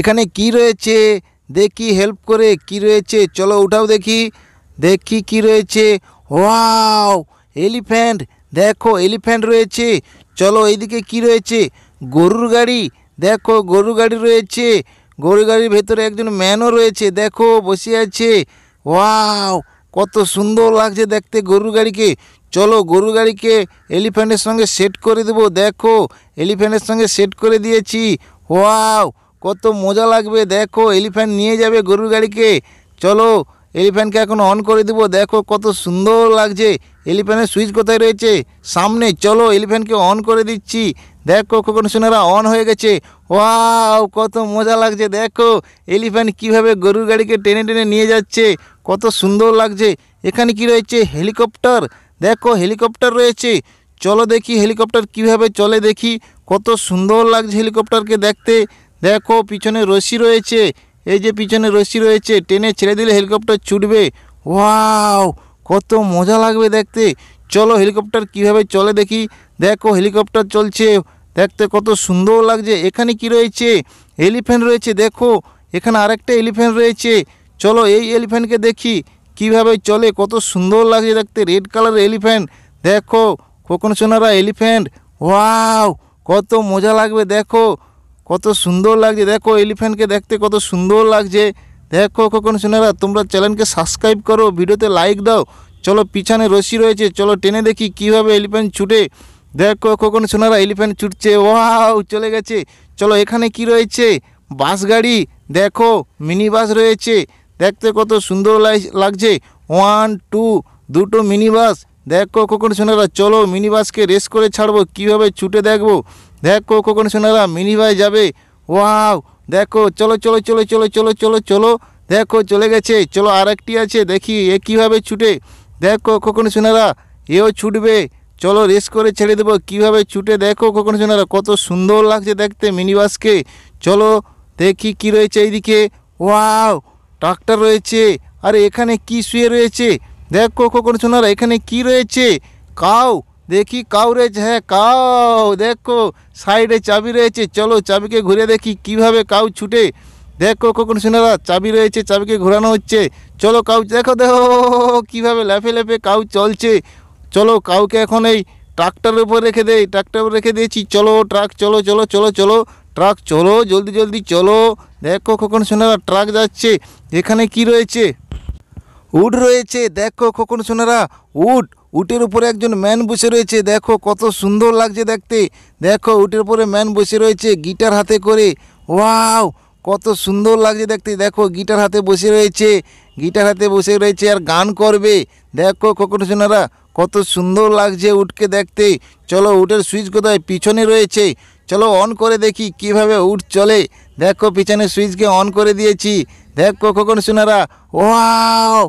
এখানে কি রয়েছে দেখি হেল্প করে কি রয়েছে চলো উঠাও দেখি দেখি কি রয়েছে ওয়াও এলিফ্যান্ট দেখো এলিফ্যান্ট রয়েছে চলো এইদিকে কি রয়েছে গরুর গাড়ি দেখো গরু গাড়ি রয়েছে গরু গাড়ির ভেতরে একজন ম্যানও রয়েছে দেখো বসে আছে ওয়াও কত সুন্দর লাগছে দেখতে গরু গাড়িকে চলো গরু গাড়িকে এলিফ্যান্টের সঙ্গে সেট করে দেবো দেখো এলিফ্যান্টের সঙ্গে সেট করে দিয়েছি ওয়াও কত মজা লাগবে দেখো এলিফ্যান্ট নিয়ে যাবে গরুর গাড়িকে চলো এলিফ্যান্টকে এখন অন করে দেবো দেখো কত সুন্দর লাগছে এলিফ্যানের সুইচ কোথায় রয়েছে সামনে চলো এলিফ্যান্টকে অন করে দিচ্ছি দেখো কখন সোনারা অন হয়ে গেছে ওয়াও কত মজা লাগছে দেখো এলিফ্যান্ট কিভাবে গরুর গাড়িকে টেনে টেনে নিয়ে যাচ্ছে কত সুন্দর লাগছে এখানে কি রয়েছে হেলিকপ্টার দেখো হেলিকপ্টার রয়েছে চলো দেখি হেলিকপ্টার কিভাবে চলে দেখি কত সুন্দর লাগছে হেলিকপ্টারকে দেখতে দেখো পিছনে রশি রয়েছে এই যে পিছনে রশি রয়েছে টেনে ছেড়ে দিলে হেলিকপ্টার ছুটবে ওয়াও কত মজা লাগবে দেখতে চলো হেলিকপ্টার কিভাবে চলে দেখি দেখো হেলিকপ্টার চলছে দেখতে কত সুন্দর লাগছে এখানে কি রয়েছে এলিফ্যান্ট রয়েছে দেখো এখানে আরেকটা এলিফ্যান্ট রয়েছে চলো এই এলিফ্যান্টকে দেখি কিভাবে চলে কত সুন্দর লাগছে দেখতে রেড কালার এলিফ্যান্ট দেখো কোকোন সোনারা এলিফ্যান্ট ওয়াও কত মজা লাগবে দেখো কত সুন্দর লাগছে দেখো এলিফ্যান্টকে দেখতে কত সুন্দর লাগছে দেখো কখন সোনারা তোমরা চ্যানেলকে সাবস্ক্রাইব করো ভিডিওতে লাইক দাও চলো পিছনে রশি রয়েছে চলো টেনে দেখি কিভাবে এলিফ্যান্ট ছুটে দেখো কখন সোনারা এলিফ্যান্ট ছুটছে ওয়াও চলে গেছে চলো এখানে কি রয়েছে বাস গাড়ি দেখো মিনি বাস রয়েছে দেখতে কত সুন্দর লাগছে ওয়ান টু দুটো মিনি বাস দেখো কখন সোনারা চলো মিনি বাসকে রেস করে ছাড়বো কিভাবে ছুটে দেখবো দেখো কখন শোনালাম মিনি ভাই যাবে ওয়াও দেখো চলো চলো চলো চলো চলো চলো চলো দেখো চলে গেছে চলো আর একটি আছে দেখি এ কীভাবে ছুটে দেখো কখন শোনারা এও ছুটবে চলো রেস করে ছেড়ে দেবো কীভাবে ছুটে দেখো কখন শোনারা কত সুন্দর লাগছে দেখতে মিনি বাসকে চলো দেখি কি রয়েছে এইদিকে ওয়াও ট্রাক্টর রয়েছে আরে এখানে কি শুয়ে রয়েছে দেখো কখন শোনারা এখানে কি রয়েছে কাউ দেখি কাউরেজ হ্যাঁ কাউ দেখো সাইডে চাবি রয়েছে চলো চাবিকে ঘুরে দেখি কিভাবে কাউ ছুটে দেখো কখন সোনারা চাবি রয়েছে চাবিকে ঘোরানো হচ্ছে চলো কাউ দেখো দেখো কীভাবে লেফে লেফে কাউ চলছে চলো কাউকে এখন এই ট্রাকটার উপর রেখে দেয় উপর রেখে দিয়েছি চলো ট্রাক চলো চলো চলো চলো ট্রাক চলো জলদি জলদি চলো দেখো কখন সোনারা ট্রাক যাচ্ছে এখানে কি রয়েছে উড রয়েছে দেখো কখন সোনারা উড উটের উপরে একজন ম্যান বসে রয়েছে দেখো কত সুন্দর লাগছে দেখতে দেখো উটের উপরে ম্যান বসে রয়েছে গিটার হাতে করে ওয়াও কত সুন্দর লাগছে দেখতে দেখো গিটার হাতে বসে রয়েছে গিটার হাতে বসে রয়েছে আর গান করবে দেখো কখনো সোনারা কত সুন্দর লাগছে উটকে দেখতে চলো উটের সুইচ কোথায় পিছনে রয়েছে চলো অন করে দেখি কিভাবে উট চলে দেখো পিছনে সুইচকে অন করে দিয়েছি দেখো কখন সোনারা wow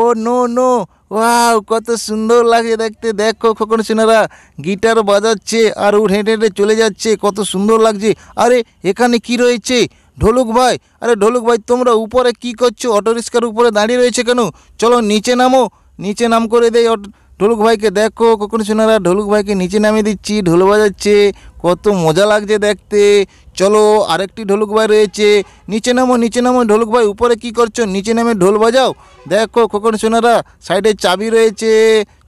oh no no wow কত সুন্দর লাগছে দেখতে দেখো খোকন সেনারা গিটার বাজাচ্ছে আর ও হেঁটে হেঁটে চলে যাচ্ছে কত সুন্দর লাগছে আরে এখানে কি রয়েছে ঢোলুক ভাই আরে ঢোলুক ভাই তোমরা উপরে কি করছো অটো রিক্সার উপরে দাঁড়িয়ে রয়েছে কেন চলো নিচে নামো নিচে নাম করে দেয় ঢোলক ভাইকে দেখো কখন সোনারা ঢোলক ভাইকে নিচে নামিয়ে দিচ্ছি ঢোল বাজাচ্ছে কত মজা লাগছে দেখতে চলো আরেকটি ঢোলক ভাই রয়েছে নিচে নামো নিচে নামো ঢোলক ভাই উপরে কি করছো নিচে নামে ঢোল বাজাও দেখো কখন সোনারা সাইডে চাবি রয়েছে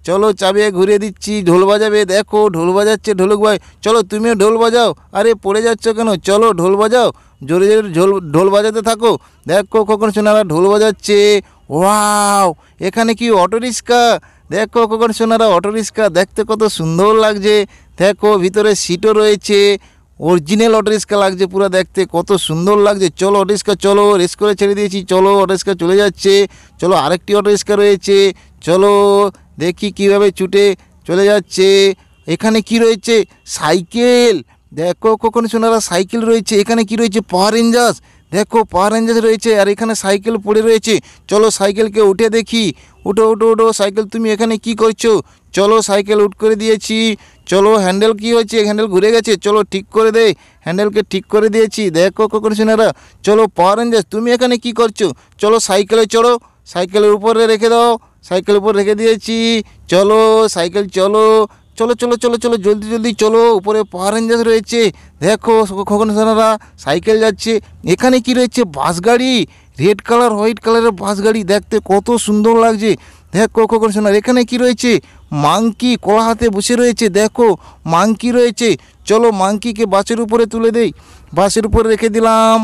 চলো চাবিয়ে ঘুরে দিচ্ছি ঢোল বাজাবে দেখো ঢোল বাজাচ্ছে ঢোলক ভাই চলো তুমিও ঢোল বাজাও আরে পড়ে যাচ্ছ কেন চলো ঢোল বাজাও জোরে জোরে ঢোল ঢোল বাজাতে থাকো দেখো কখন সোনারা ঢোল বাজাচ্ছে ওয়াও এখানে কি অটো রিক্সা দেখো কখন সোনারা অটো রিক্সা দেখতে কত সুন্দর লাগছে দেখো ভিতরে সিটও রয়েছে অরিজিনাল অটো রিক্সা লাগছে পুরো দেখতে কত সুন্দর লাগছে চলো অটো রিক্সা চলো রেস করে ছেড়ে দিয়েছি চলো অটো রিক্সা চলে যাচ্ছে চলো আরেকটি অটো রিক্সা রয়েছে চলো দেখি কিভাবে ছুটে চলে যাচ্ছে এখানে কি রয়েছে সাইকেল দেখো কখন সোনারা সাইকেল রয়েছে এখানে কি রয়েছে পাওয়ার রেঞ্জার্স দেখো পাওয়ার রেঞ্জার্স রয়েছে আর এখানে সাইকেল পড়ে রয়েছে চলো সাইকেলকে উঠে দেখি উঠো উঠো উঠো সাইকেল তুমি এখানে কি করছো চলো সাইকেল উঠ করে দিয়েছি চলো হ্যান্ডেল কি হয়েছে হ্যান্ডেল ঘুরে গেছে চলো ঠিক করে দে হ্যান্ডেলকে ঠিক করে দিয়েছি দেখো না চলো পাওয়ার রেঞ্জার তুমি এখানে কি করছো চলো সাইকেলে চড়ো সাইকেলের উপরে রেখে দাও সাইকেল উপর রেখে দিয়েছি চলো সাইকেল চলো চলো চলো চলো চলো জলদি জলদি চলো উপরে পাওয়ার রেঞ্জার রয়েছে দেখো খোকন সাইকেল যাচ্ছে এখানে কি রয়েছে বাস গাড়ি রেড কালার হোয়াইট কালারের বাস গাড়ি দেখতে কত সুন্দর লাগছে দেখ লক্ষ্য করছে না এখানে কি রয়েছে মাংকি কলা হাতে বসে রয়েছে দেখো মাংকি রয়েছে চলো মাংকিকে বাসের উপরে তুলে দেই বাসের উপরে রেখে দিলাম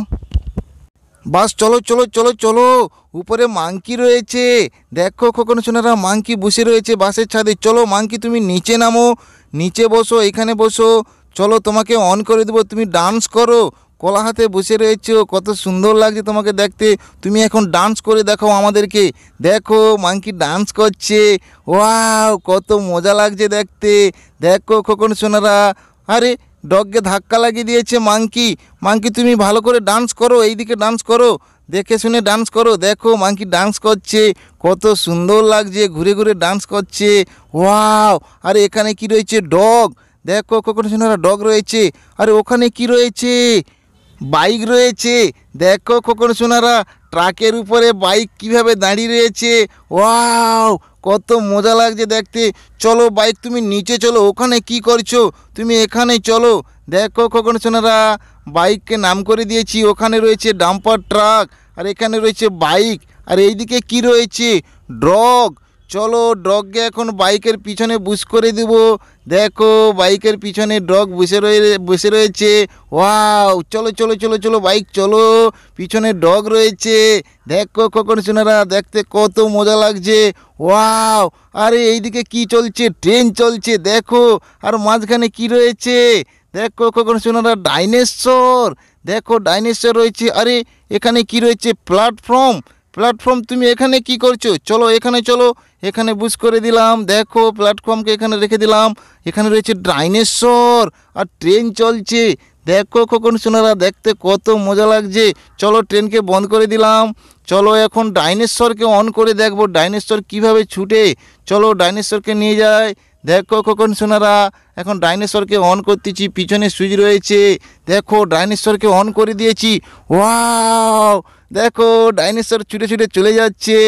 বাস চলো চলো চলো চলো উপরে মাংকি রয়েছে দেখো কখনো সোনারা মাংকি বসে রয়েছে বাসের ছাদে চলো মাংকি তুমি নিচে নামো নিচে বসো এখানে বসো চলো তোমাকে অন করে দেবো তুমি ডান্স করো কলা হাতে বসে রয়েছ কত সুন্দর লাগছে তোমাকে দেখতে তুমি এখন ডান্স করে দেখো আমাদেরকে দেখো মাংকি ডান্স করছে ওয়াও কত মজা লাগছে দেখতে দেখো খোকন সোনারা আরে ডগকে ধাক্কা লাগিয়ে দিয়েছে মাংকি মাংকি তুমি ভালো করে ডান্স করো এইদিকে ডান্স করো দেখে শুনে ডান্স করো দেখো মাংকি ডান্স করছে কত সুন্দর লাগছে ঘুরে ঘুরে ডান্স করছে ওয়াও আরে এখানে কি রয়েছে ডগ দেখো কখন সোনারা ডগ রয়েছে আরে ওখানে কি রয়েছে বাইক রয়েছে দেখো কখন সোনারা ট্রাকের উপরে বাইক কিভাবে দাঁড়িয়ে রয়েছে ওয়াও কত মজা লাগছে দেখতে চলো বাইক তুমি নিচে চলো ওখানে কি করছো তুমি এখানে চলো দেখো কখন সোনারা বাইককে নাম করে দিয়েছি ওখানে রয়েছে ডাম্পার ট্রাক আর এখানে রয়েছে বাইক আর এইদিকে কি রয়েছে ড্রগ চলো ড্রগকে এখন বাইকের পিছনে বুস করে দেবো দেখো বাইকের পিছনে ডগ বসে রয়ে বসে রয়েছে ওয়াও চলো চলো চলো চলো বাইক চলো পিছনে ডগ রয়েছে দেখো কখন সোনারা দেখতে কত মজা লাগছে ওয়াও আরে এইদিকে কি চলছে ট্রেন চলছে দেখো আর মাঝখানে কি রয়েছে দেখো কখন সোনারা ডাইনেশ্বর দেখো ডাইনেশ্বর রয়েছে আরে এখানে কি রয়েছে প্ল্যাটফর্ম প্ল্যাটফর্ম তুমি এখানে কি করছো চলো এখানে চলো এখানে বুঝ করে দিলাম দেখো প্ল্যাটফর্মকে এখানে রেখে দিলাম এখানে রয়েছে ডাইনেশ্বর আর ট্রেন চলছে দেখো কখন সোনারা দেখতে কত মজা লাগছে চলো ট্রেনকে বন্ধ করে দিলাম চলো এখন ডাইনেশ্বরকে অন করে দেখবো ডাইনেশ্বর কিভাবে ছুটে চলো ডাইনেশ্বরকে নিয়ে যায় দেখো কখন সোনারা এখন ডাইনেশ্বরকে অন করতেছি পিছনে সুইচ রয়েছে দেখো ডাইনেশ্বরকে অন করে দিয়েছি ওয়াও দেখো ডাইনোসর ছুটে ছুটে চলে যাচ্ছে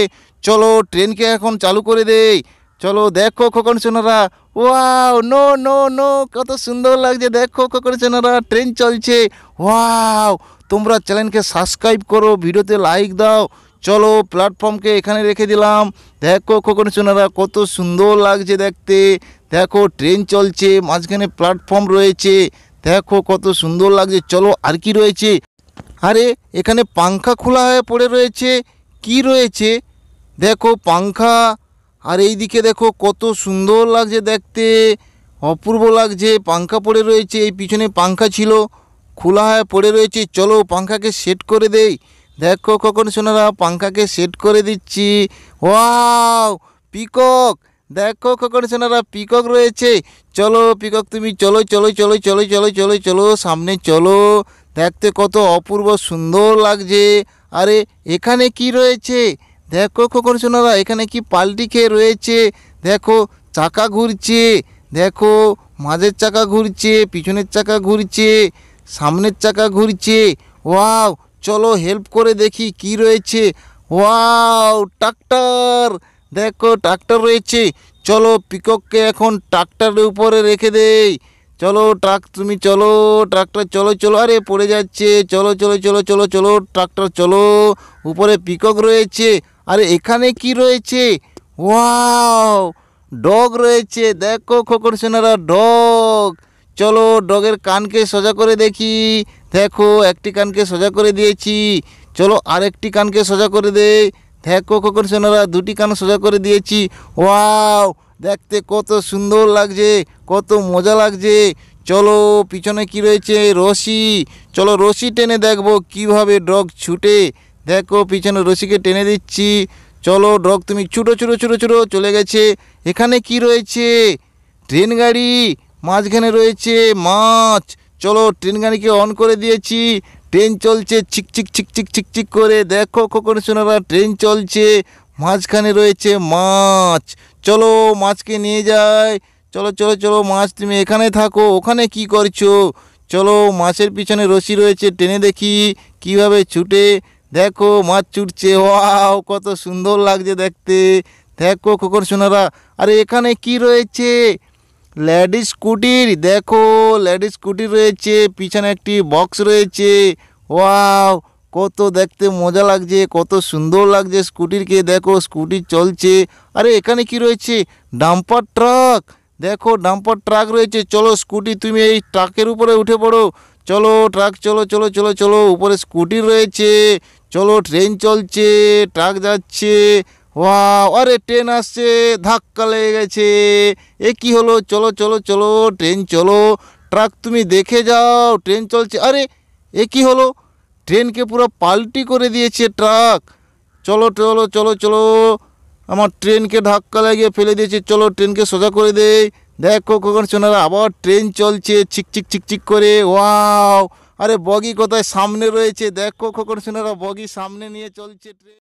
চলো ট্রেনকে এখন চালু করে দেই চলো দেখো খোকন সোনারা ওয়াও নো নো নো কত সুন্দর লাগছে দেখো খোকন সোনারা ট্রেন চলছে ওয়াও তোমরা চ্যানেলকে সাবস্ক্রাইব করো ভিডিওতে লাইক দাও চলো প্ল্যাটফর্মকে এখানে রেখে দিলাম দেখো খোকন সোনারা কত সুন্দর লাগছে দেখতে দেখো ট্রেন চলছে মাঝখানে প্ল্যাটফর্ম রয়েছে দেখো কত সুন্দর লাগছে চলো আর কি রয়েছে আরে এখানে পাংখা খোলা হয়ে পড়ে রয়েছে কি রয়েছে দেখো পাংখা আর এই দিকে দেখো কত সুন্দর লাগছে দেখতে অপূর্ব লাগছে পাংখা পড়ে রয়েছে এই পিছনে পাংখা ছিল খোলা হয়ে পড়ে রয়েছে চলো পাংখাকে সেট করে দেই দেখো কখন সোনারা পাংখাকে সেট করে দিচ্ছি ওয়াও পিকক দেখো কখন সোনারা পিকক রয়েছে চলো পিকক তুমি চলো চলো চলো চলো চলো চলো চলো সামনে চলো দেখতে কত অপূর্ব সুন্দর লাগছে আরে এখানে কি রয়েছে দেখো খোকরচনারা এখানে কি পাল্টি খেয়ে রয়েছে দেখো চাকা ঘুরছে দেখো মাঝের চাকা ঘুরছে পিছনের চাকা ঘুরছে সামনের চাকা ঘুরছে ওয়াও চলো হেল্প করে দেখি কি রয়েছে ওয়াও ট্রাক্টর দেখো ট্রাক্টর রয়েছে চলো পিকককে এখন ট্রাক্টরের উপরে রেখে দেয় চলো ট্রাক তুমি চলো ট্রাকটা চলো চলো আরে পড়ে যাচ্ছে চলো চলো চলো চলো চলো ট্রাকটার চলো উপরে পিকক রয়েছে আরে এখানে কি রয়েছে ওয়াও ডগ রয়েছে দেখো খোকর সেনারা ডগ চলো ডগের কানকে সোজা করে দেখি দেখো একটি কানকে সোজা করে দিয়েছি চলো আরেকটি কানকে সোজা করে দে দেখো খোকর সেনারা দুটি কান সোজা করে দিয়েছি ওয়াও দেখতে কত সুন্দর লাগছে কত মজা লাগছে চলো পিছনে কি রয়েছে রশি চলো রশি টেনে দেখবো কিভাবে ড্রগ ছুটে দেখো পিছনে রশিকে টেনে দিচ্ছি চলো ড্রগ তুমি ছুটো ছুটো ছুটো ছুটো চলে গেছে এখানে কি রয়েছে ট্রেন গাড়ি মাঝখানে রয়েছে মাছ চলো ট্রেন গাড়িকে অন করে দিয়েছি ট্রেন চলছে ছিক চিক ছিক চিক ছিক চিক করে দেখো কখন সোনারা ট্রেন চলছে মাঝখানে রয়েছে মাছ চলো মাছকে নিয়ে যাই চলো চলো চলো মাছ তুমি এখানে থাকো ওখানে কি করছো চলো মাছের পিছনে রশি রয়েছে টেনে দেখি কিভাবে ছুটে দেখো মাছ ছুটছে ওয়াও কত সুন্দর লাগছে দেখতে দেখো খোকর সোনারা আরে এখানে কি রয়েছে লেডিস কুটির দেখো লেডিস কুটির রয়েছে পিছনে একটি বক্স রয়েছে ওয়াও কত দেখতে মজা লাগছে কত সুন্দর লাগছে স্কুটিরকে দেখো স্কুটি চলছে আরে এখানে কি রয়েছে ডাম্পার ট্রাক দেখো ডাম্পার ট্রাক রয়েছে চলো স্কুটি তুমি এই ট্রাকের উপরে উঠে পড়ো চলো ট্রাক চলো চলো চলো চলো উপরে স্কুটি রয়েছে চলো ট্রেন চলছে ট্রাক যাচ্ছে ওয়া আরে ট্রেন আসছে ধাক্কা লেগে গেছে এ কি হলো চলো চলো চলো ট্রেন চলো ট্রাক তুমি দেখে যাও ট্রেন চলছে আরে এ কি হলো ট্রেনকে পুরো পাল্টি করে দিয়েছে ট্রাক চলো চলো চলো চলো আমার ট্রেনকে ধাক্কা লাগিয়ে ফেলে দিয়েছে চলো ট্রেনকে সোজা করে দেয় দেখো কখন সোনারা আবার ট্রেন চলছে চিকচিক চিকচিক করে ওয়াও আরে বগি কোথায় সামনে রয়েছে দেখো কখন সোনারা বগি সামনে নিয়ে চলছে ট্রেন